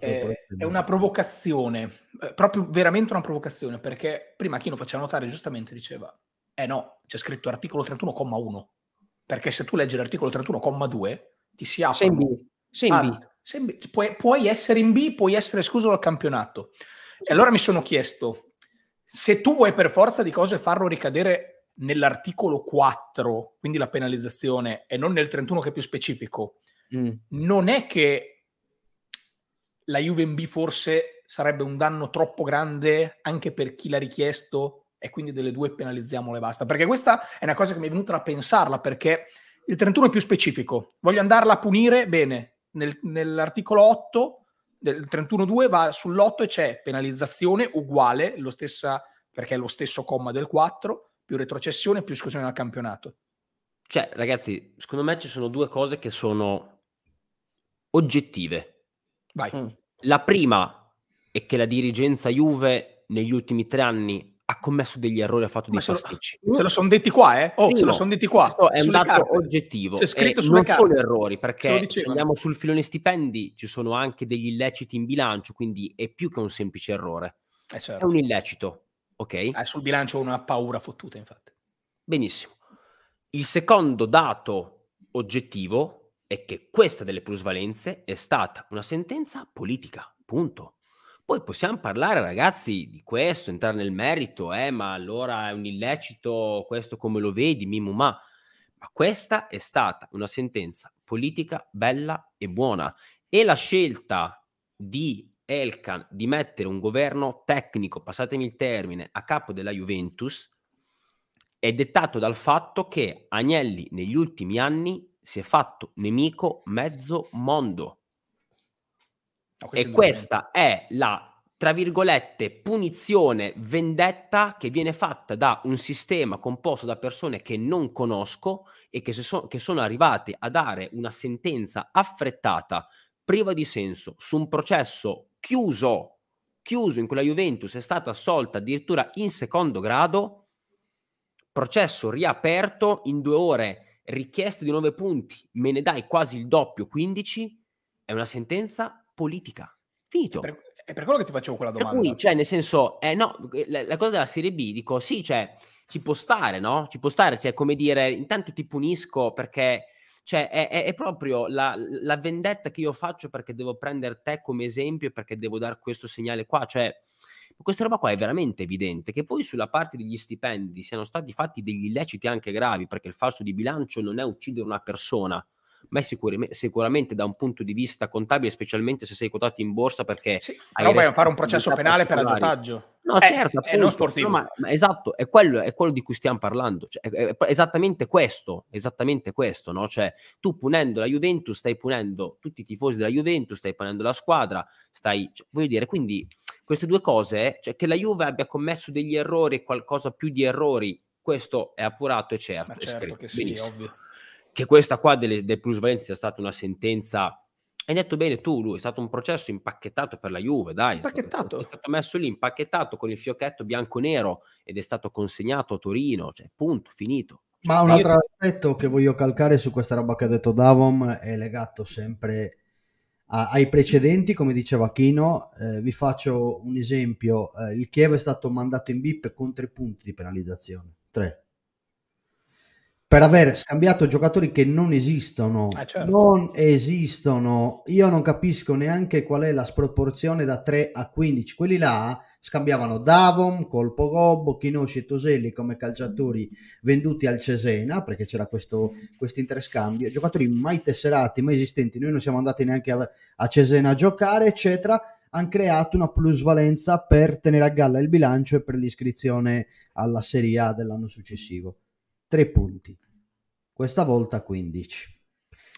Eh, è una provocazione, eh, proprio veramente una provocazione, perché prima chi lo faceva notare giustamente diceva, eh no, c'è scritto articolo 31,1, perché se tu leggi l'articolo 31,2 ti si apre... Sei in B, sei in B. Ah, sei in B. Cioè, puoi, puoi essere in B, puoi essere escluso dal campionato. E allora mi sono chiesto, se tu vuoi per forza di cose farlo ricadere nell'articolo 4, quindi la penalizzazione, e non nel 31 che è più specifico, mm. non è che la Juventus forse sarebbe un danno troppo grande anche per chi l'ha richiesto e quindi delle due penalizziamole e basta. Perché questa è una cosa che mi è venuta a pensarla perché il 31 è più specifico. Voglio andarla a punire? Bene, nel, nell'articolo 8 del 31.2 va sull'8 e c'è penalizzazione uguale, lo stessa, perché è lo stesso comma del 4, più retrocessione, più esclusione dal campionato. Cioè, ragazzi, secondo me ci sono due cose che sono oggettive. Vai. Mm. La prima è che la dirigenza Juve negli ultimi tre anni ha commesso degli errori, ha fatto Ma dei se pasticci. Lo, se lo sono detti qua, eh? Oh, sì, se lo sono detti qua. Questo è un dato carte. oggettivo. C'è scritto eh, sulle non carte. solo errori, perché se andiamo sul filone stipendi ci sono anche degli illeciti in bilancio, quindi è più che un semplice errore. Eh certo. È un illecito. Ok? Eh, sul bilancio una paura fottuta, infatti. Benissimo. Il secondo dato oggettivo è che questa delle plusvalenze è stata una sentenza politica, punto. Poi possiamo parlare, ragazzi, di questo, entrare nel merito, eh, ma allora è un illecito, questo come lo vedi, Mimu, ma... Ma questa è stata una sentenza politica bella e buona e la scelta di Elkan di mettere un governo tecnico, passatemi il termine, a capo della Juventus è dettato dal fatto che Agnelli negli ultimi anni si è fatto nemico mezzo mondo. No, e questa è la, tra virgolette, punizione, vendetta che viene fatta da un sistema composto da persone che non conosco e che, so- che sono arrivate a dare una sentenza affrettata priva di senso su un processo chiuso, chiuso in cui la Juventus è stata assolta addirittura in secondo grado, processo riaperto in due ore, richieste di nove punti, me ne dai quasi il doppio, 15, è una sentenza politica. Finito. È per, è per quello che ti facevo quella domanda. Cui, cioè, nel senso, eh, no, eh, la, la, cosa della Serie B, dico, sì, cioè, ci può stare, no? Ci può stare, cioè, come dire, intanto ti punisco perché cioè, è, è, è proprio la, la, vendetta che io faccio perché devo prendere te come esempio, perché devo dare questo segnale qua. Cioè, questa roba qua è veramente evidente. Che poi sulla parte degli stipendi siano stati fatti degli illeciti anche gravi, perché il falso di bilancio non è uccidere una persona, ma è sicur- sicuramente da un punto di vista contabile, specialmente se sei quotato in borsa, perché... Sì, però vai a fare un processo penale per aggiotaggio. No, è, eh, certo, eh, appunto, è non sportivo. No, ma, ma esatto, è quello, è quello, di cui stiamo parlando. Cioè, è, è, esattamente questo, esattamente questo, no? Cioè, tu punendo la Juventus, stai punendo tutti i tifosi della Juventus, stai punendo la squadra, stai... Cioè, voglio dire, quindi queste due cose, cioè che la Juve abbia commesso degli errori e qualcosa più di errori, questo è appurato e certo. Ma certo è certo scritto. Sì, ovvio che questa qua delle, del plusvalenza sia stata una sentenza hai detto bene tu, lui è stato un processo impacchettato per la Juve, dai. Impacchettato? È stato messo lì, impacchettato con il fiocchetto bianco-nero ed è stato consegnato a Torino, cioè punto, finito. Ma un altro aspetto che voglio calcare su questa roba che ha detto Davom è legato sempre a, ai precedenti, come diceva Chino. Eh, vi faccio un esempio, eh, il Chievo è stato mandato in BIP con tre punti di penalizzazione, tre per aver scambiato giocatori che non esistono, eh, certo. non esistono. Io non capisco neanche qual è la sproporzione da 3 a 15. Quelli là scambiavano Davon, Colpo Gobbo, Chinosci e Toselli come calciatori venduti al Cesena, perché c'era questo quest interscambio, giocatori mai tesserati, mai esistenti. Noi non siamo andati neanche a, a Cesena a giocare, eccetera. Hanno creato una plusvalenza per tenere a galla il bilancio e per l'iscrizione alla Serie A dell'anno successivo 3 punti. Questa volta 15.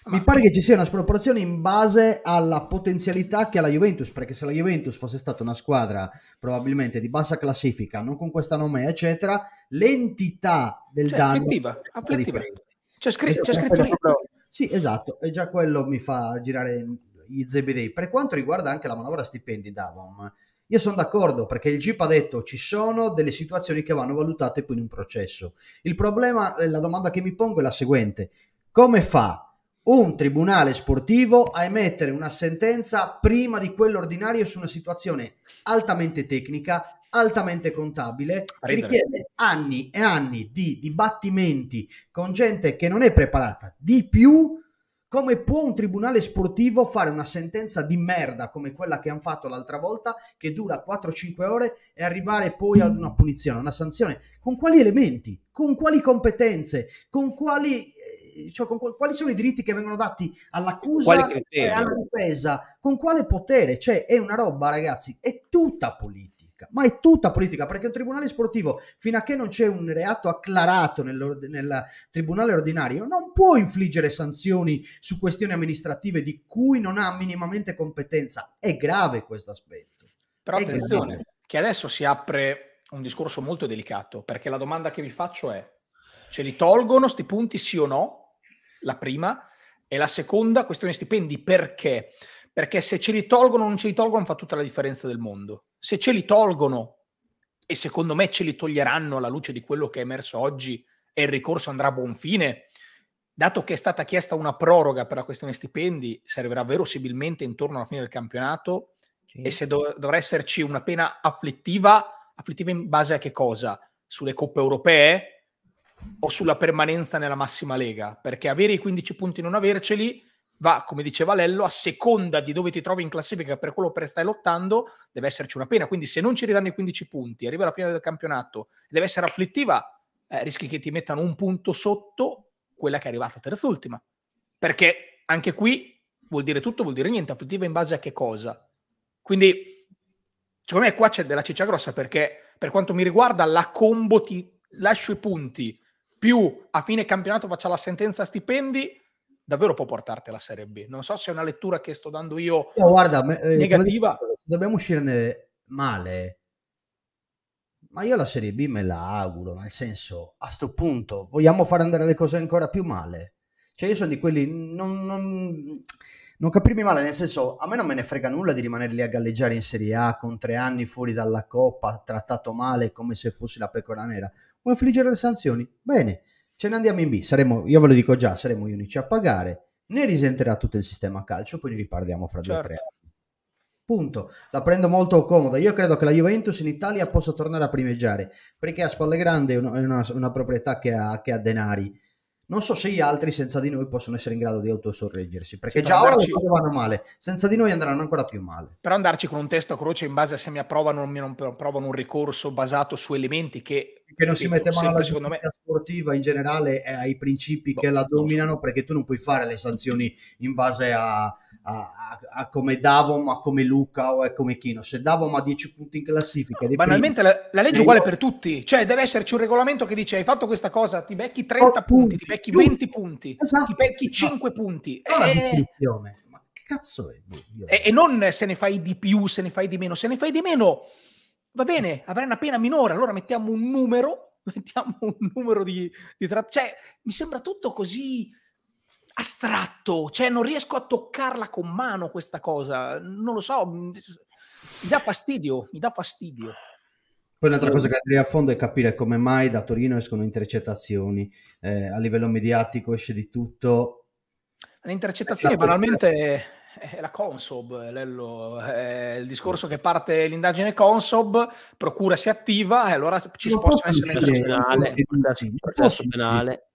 Mi pare che ci sia una sproporzione in base alla potenzialità che ha la Juventus, perché se la Juventus fosse stata una squadra probabilmente di bassa classifica, non con questa nome, eccetera, l'entità del cioè, danno afflettiva, afflettiva. C'è, scr- c'è scritto lì. Sì, esatto, e già quello mi fa girare gli zebedei. Per quanto riguarda anche la manovra stipendi, Davom, io sono d'accordo perché il GIP ha detto ci sono delle situazioni che vanno valutate poi in un processo. Il problema, eh, la domanda che mi pongo è la seguente. Come fa un tribunale sportivo a emettere una sentenza prima di quello ordinario su una situazione altamente tecnica, altamente contabile, che richiede anni e anni di dibattimenti con gente che non è preparata di più come può un tribunale sportivo fare una sentenza di merda come quella che hanno fatto l'altra volta, che dura 4-5 ore, e arrivare poi ad una punizione, una sanzione? Con quali elementi? Con quali competenze? Con quali, eh, cioè, con quali sono i diritti che vengono dati all'accusa e alla difesa? Con quale potere? Cioè, è una roba, ragazzi, è tutta politica politica, ma è tutta politica, perché un tribunale sportivo, fino a che non c'è un reato acclarato nel, nel tribunale ordinario, non può infliggere sanzioni su questioni amministrative di cui non ha minimamente competenza. È grave questo aspetto. Però è attenzione, grave. che adesso si apre un discorso molto delicato, perché la domanda che vi faccio è, ce li tolgono sti punti sì o no? La prima. E la seconda questione stipendi, perché? Perché se ce li tolgono o non ce li tolgono fa tutta la differenza del mondo. Se ce li tolgono, e secondo me ce li toglieranno alla luce di quello che è emerso oggi e il ricorso andrà a buon fine, dato che è stata chiesta una proroga per la questione stipendi, servirà verosimilmente intorno alla fine del campionato sì. e se dov- dovrà esserci una pena afflittiva, afflittiva in base a che cosa? Sulle coppe europee o sulla permanenza nella massima lega? Perché avere i 15 punti e non averceli va, come diceva Lello, a seconda di dove ti trovi in classifica per quello per stai lottando, deve esserci una pena. Quindi se non ci ridanno i 15 punti, arriva la fine del campionato, deve essere afflittiva, eh, rischi che ti mettano un punto sotto quella che è arrivata terz'ultima. Perché anche qui vuol dire tutto, vuol dire niente, afflittiva in base a che cosa. Quindi secondo me qua c'è della ciccia grossa perché per quanto mi riguarda la combo ti lascio i punti più a fine campionato faccia la sentenza stipendi davvero può portarti alla Serie B. Non so se è una lettura che sto dando io no, guarda, eh, negativa. Dico, dobbiamo uscirne male, ma io la Serie B me la auguro, nel senso, a sto punto, vogliamo far andare le cose ancora più male? Cioè io sono di quelli, non, non, non capirmi male, nel senso, a me non me ne frega nulla di rimanere lì a galleggiare in Serie A con tre anni fuori dalla Coppa, trattato male come se fossi la pecora nera. Vuoi infliggere le sanzioni? Bene, Ce ne andiamo in B, saremo, io ve lo dico già, saremo gli unici a pagare, ne risenterà tutto il sistema calcio, poi ne riparliamo fra certo. due o tre anni. Punto. La prendo molto comoda. Io credo che la Juventus in Italia possa tornare a primeggiare perché a spalle grande è una, una, una proprietà che ha, che ha, denari. Non so se gli altri senza di noi possono essere in grado di autosorreggersi perché sì, già ora le cose vanno male, senza di noi andranno ancora più male. Però andarci con un testo a croce in base a se mi approvano o mi non approvano un ricorso basato su elementi che che non si mette mano alla secondo me... sportiva in generale e ai principi boh, che la dominano no. perché tu non puoi fare le sanzioni in base a, a, a, a come Davom, a come Luca o a come Chino. Se Davom ha 10 punti in classifica... No, banalmente primi, la, la, legge è uguale io... per tutti, cioè deve esserci un regolamento che dice hai fatto questa cosa, ti becchi 30 punti, punti, ti becchi giusto. 20 punti, esatto. ti becchi 5 no. Esatto. punti. È una definizione. cazzo è? Boh, e, e non se ne fai di più, se ne fai di meno, se ne fai di meno va bene, avrai una pena minore, allora mettiamo un numero, mettiamo un numero di, di tra... Cioè, mi sembra tutto così astratto, cioè non riesco a toccarla con mano questa cosa, non lo so, mm, mi dà fastidio, mi dà fastidio. Poi un'altra cosa che andrei a fondo è capire come mai da Torino escono intercettazioni, eh, a livello mediatico esce di tutto. Le intercettazioni esatto. banalmente è eh, la Consob, eh, Lello, eh, è il discorso che parte l'indagine Consob, procura si attiva e allora ci non possono essere penale, processo penale.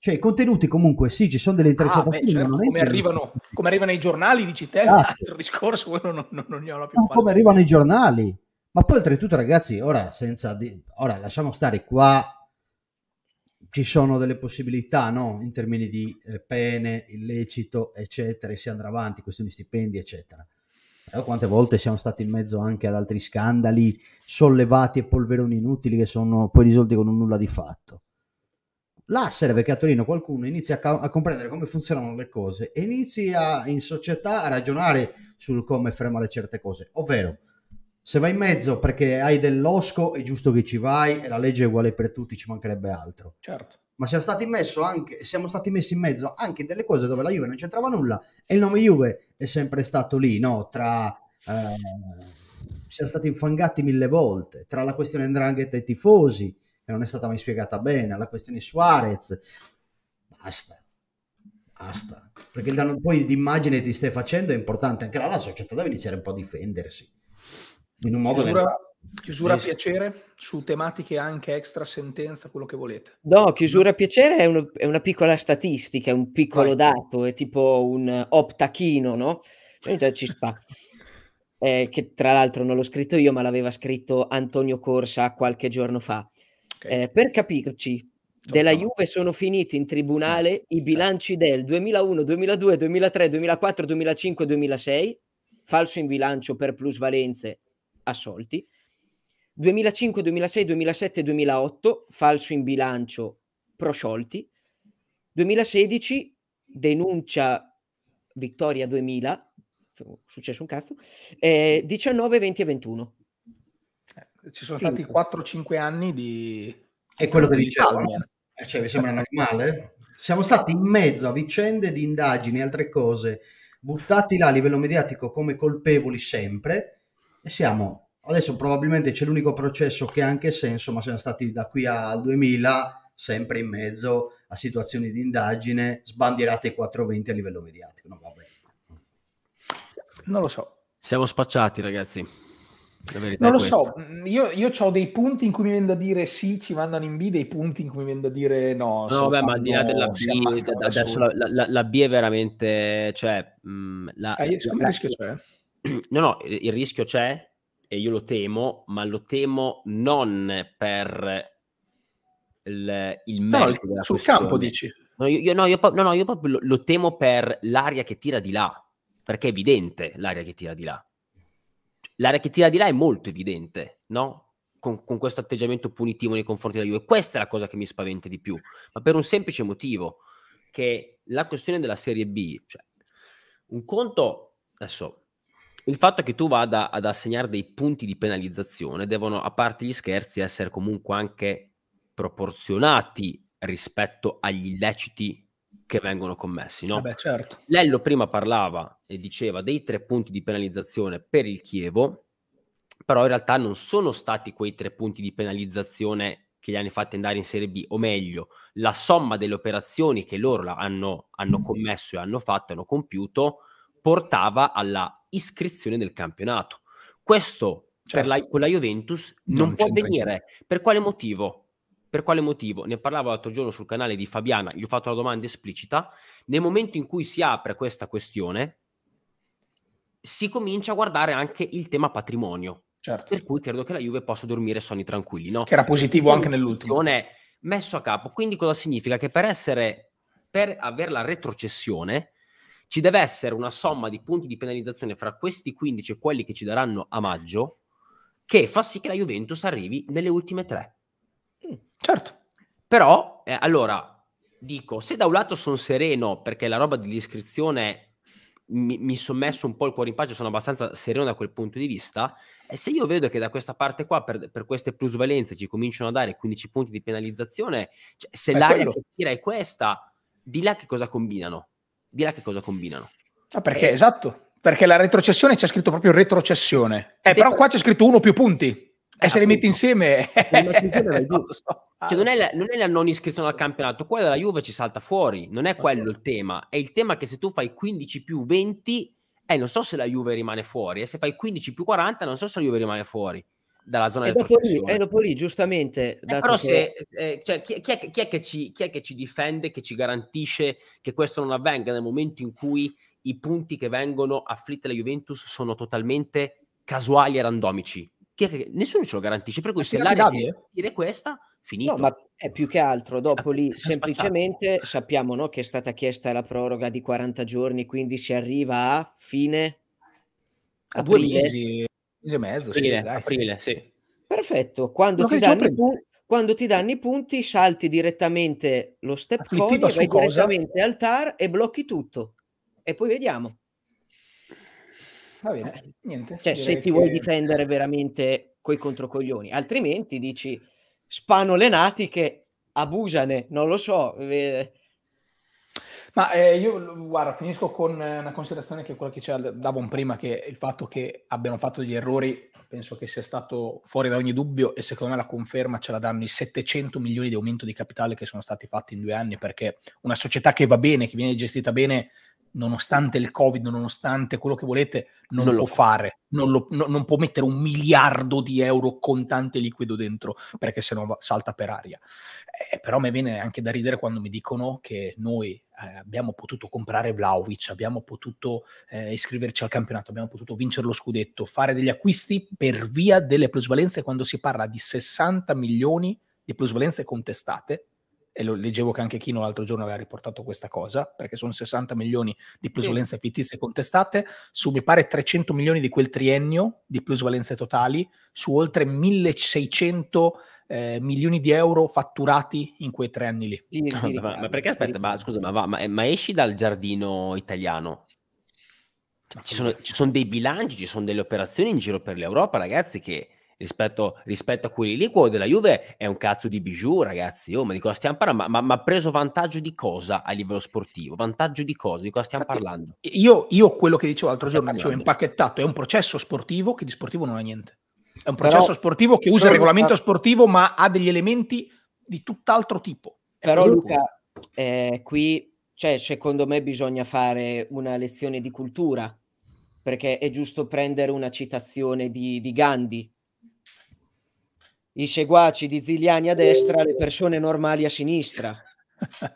Cioè, i contenuti comunque sì, ci sono delle ah, intercettazioni. Ah, beh, certo, come, arrivano, come, arrivano, i giornali, dici te, ah, esatto. un altro discorso, quello non, non, non ne ho più. No, come arrivano i giornali. Ma poi oltretutto, ragazzi, ora, senza di... ora lasciamo stare qua ci sono delle possibilità no? in termini di eh, pene, illecito, eccetera, e si andrà avanti, questioni di stipendi, eccetera. Però quante volte siamo stati in mezzo anche ad altri scandali sollevati e polveroni inutili che sono poi risolti con un nulla di fatto. Là serve che a Torino qualcuno inizi a, ca- a comprendere come funzionano le cose e inizi a, in società a ragionare sul come fermare certe cose, ovvero se vai in mezzo perché hai dell'osco è giusto che ci vai e la legge è uguale per tutti, ci mancherebbe altro. Certo. Ma siamo stati, anche, siamo stati messi in mezzo anche delle cose dove la Juve non c'entrava nulla e il nome Juve è sempre stato lì, no? Tra... Eh, siamo stati infangati mille volte, tra la questione Andrangheta e i tifosi, che non è stata mai spiegata bene, la questione Suarez. Basta, basta. Perché il danno poi di immagine ti stai facendo è importante, anche là la società deve iniziare un po' a difendersi in un modo chiusura, chiusura a piacere su tematiche anche extra sentenza, quello che volete. No, chiusura a piacere è, uno, è una piccola statistica, è un piccolo Vai. dato, è tipo un eh, optachino, no? Cioè, ci sta. Eh, che tra l'altro non l'ho scritto io, ma l'aveva scritto Antonio Corsa qualche giorno fa. Okay. Eh, per capirci, della Juve sono finiti in tribunale mm. i bilanci del 2001, 2002, 2003, 2004, 2005, 2006, falso in bilancio per plusvalenze assolti. 2005, 2006, 2007, 2008, falso in bilancio, prosciolti. 2016, denuncia Vittoria 2000, successo un cazzo, eh, 19, 20 e 21. Ci sono Finito. stati 4-5 anni di... È quello che diciamo, eh, cioè vi sembra normale? Siamo stati in mezzo a vicende di indagini e altre cose, buttati là a livello mediatico come colpevoli sempre, siamo adesso probabilmente c'è l'unico processo che ha anche senso, ma siamo stati da qui al 2000 sempre in mezzo a situazioni di indagine sbandierate 420 a livello mediatico. No, non lo so. Siamo spacciati, ragazzi. Non lo so, mm, io, io ho dei punti in cui mi viene da dire sì, ci mandano in B, dei punti in cui mi viene da dire no. No, vabbè, ma al di là della B, adesso la, la, la, B è veramente... Cioè, mh, mm, la, ah, io, la, la, che c'è? Cioè. No, no, il rischio c'è e io lo temo, ma lo temo non per il, il merito no, sul questione. campo dici. No, io, io, no, io, no, no, io proprio lo, lo temo per l'aria che tira di là, perché è evidente l'aria che tira di là. L'area che tira di là è molto evidente, no? Con, con, questo atteggiamento punitivo nei confronti della Juve. Questa è la cosa che mi spaventa di più, ma per un semplice motivo, che la questione della Serie B, cioè, un conto, adesso il fatto che tu vada ad assegnare dei punti di penalizzazione devono, a parte gli scherzi, essere comunque anche proporzionati rispetto agli illeciti che vengono commessi. No? Vabbè, eh certo. Lello prima parlava e diceva dei tre punti di penalizzazione per il Chievo, però in realtà non sono stati quei tre punti di penalizzazione che gli hanno fatti andare in Serie B, o meglio, la somma delle operazioni che loro hanno, hanno commesso e hanno fatto, hanno compiuto, portava alla iscrizione del campionato. Questo certo. per la, certo. con la Juventus non, non può avvenire. Per quale motivo? Per quale motivo? Ne parlavo l'altro giorno sul canale di Fabiana, gli ho fatto la domanda esplicita. Nel momento in cui si apre questa questione, si comincia a guardare anche il tema patrimonio. Certo. Per cui credo che la Juve possa dormire sonni tranquilli. No? Che era positivo anche nell'ultimo. Messo a capo. Quindi cosa significa? Che per essere per avere la retrocessione ci deve essere una somma di punti di penalizzazione fra questi 15 e quelli che ci daranno a maggio che fa sì che la Juventus arrivi nelle ultime tre. Mm, certo. Però, eh, allora, dico, se da un lato sono sereno perché la roba dell'iscrizione mi, mi sono messo un po' il cuore in pace, sono abbastanza sereno da quel punto di vista, e se io vedo che da questa parte qua, per, per queste plusvalenze, ci cominciano a dare 15 punti di penalizzazione, cioè, se è l'area quello. che tira è questa, di là che cosa combinano? di là che cosa combinano. Ah, perché, eh, esatto, perché la retrocessione c'è scritto proprio retrocessione. Eh, però qua c'è scritto uno più punti. E ah, se li metti insieme... Eh, cioè, non, è la, non è la non iscrizione al campionato, quella della Juve ci salta fuori, non è ah, quello il tema. È il tema che se tu fai 15 più 20, eh, non so se la Juve rimane fuori, e se fai 15 più 40, non so se la Juve rimane fuori dalla zona e dopo lì, e dopo lì, giustamente. Eh, però se, che... eh, cioè, chi, chi, è, chi, è ci, chi, è, che ci, difende, che ci garantisce che questo non avvenga nel momento in cui i punti che vengono afflitti alla Juventus sono totalmente casuali e randomici? Che, nessuno ce lo garantisce, per cui se l'area ti dire questa, finito. No, ma è più che altro, dopo ah, lì semplicemente spazzato. sappiamo no, che è stata chiesta la proroga di 40 giorni, quindi si arriva a fine... A due mesi mese e mezzo, aprile, sì, aprile, sì. Perfetto, quando ti, danno, quando ti, danno i punti salti direttamente lo step Afflittita code, vai cosa? direttamente al TAR e blocchi tutto. E poi vediamo. Va bene, niente. Cioè, se ti che... vuoi difendere veramente coi controcoglioni, altrimenti dici spano le natiche, abusane, non lo so. Eh, ma eh, io, guarda, finisco con eh, una considerazione che è quella che da Davon prima, che il fatto che abbiano fatto degli errori penso che sia stato fuori da ogni dubbio e secondo me la conferma ce la danno i 700 milioni di aumento di capitale che sono stati fatti in due anni, perché una società che va bene, che viene gestita bene, nonostante il Covid, nonostante quello che volete, non, non lo può fare, non, lo, no, non, può mettere un miliardo di euro contante liquido dentro, perché sennò va, salta per aria. Eh, però mi viene anche da ridere quando mi dicono che noi eh, abbiamo potuto comprare Vlaovic, abbiamo potuto eh, iscriverci al campionato, abbiamo potuto vincere lo scudetto, fare degli acquisti per via delle plusvalenze quando si parla di 60 milioni di plusvalenze contestate e lo leggevo che anche Kino l'altro giorno aveva riportato questa cosa, perché sono 60 milioni di plusvalenze sì. fittizie contestate, su mi pare 300 milioni di quel triennio di plusvalenze totali, su oltre 1600 eh, milioni di euro fatturati in quei tre anni lì. Sì, sì, ah, ma, ma, perché aspetta, ma, scusa, ma, va, ma, ma esci dal giardino italiano? Ci sono, ci sono dei bilanci, ci sono delle operazioni in giro per l'Europa, ragazzi, che rispetto, rispetto a quelli lì, quello della Juve è un cazzo di bijou, ragazzi. Oh, ma di cosa stiamo parlando? Ma, ma, ma preso vantaggio di cosa a livello sportivo? Vantaggio di cosa? Di cosa stiamo Infatti, parlando? Io, io, quello che dicevo l'altro giorno, dicevo impacchettato, è un processo sportivo che di sportivo non ha niente. È un processo però, sportivo che usa il regolamento Luca, sportivo, ma ha degli elementi di tutt'altro tipo. È però Luca, eh, qui cioè, secondo me bisogna fare una lezione di cultura, perché è giusto prendere una citazione di, di Gandhi, i seguaci di Ziliani a destra, le persone normali a sinistra.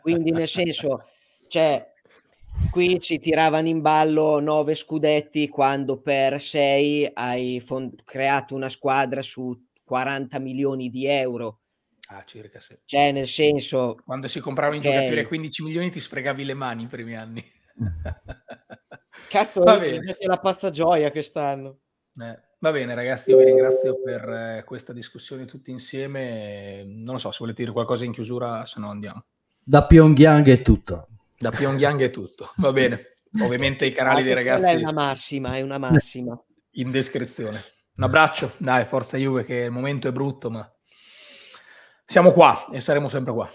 Quindi nel senso, cioè, qui si tiravano in ballo nove scudetti quando per sei hai fond- creato una squadra su 40 milioni di euro. Ah, circa sì. Cioè, nel senso... Quando si compravano okay. in giocatori a 15 milioni ti sfregavi le mani i primi anni. Cazzo, è la pasta gioia quest'anno. Eh. Va bene ragazzi, io vi ringrazio ehm per eh, questa discussione tutti insieme. Mm, non lo so, se volete dire qualcosa in chiusura, se no andiamo. Da Pyongyang è tutto. Da Pyongyang è tutto, va bene. Ovviamente i canali dei ragazzi... È una massima, è una massima. In descrizione. Un abbraccio, dai, forza Juve, che il momento è brutto, ma siamo qua e saremo sempre qua.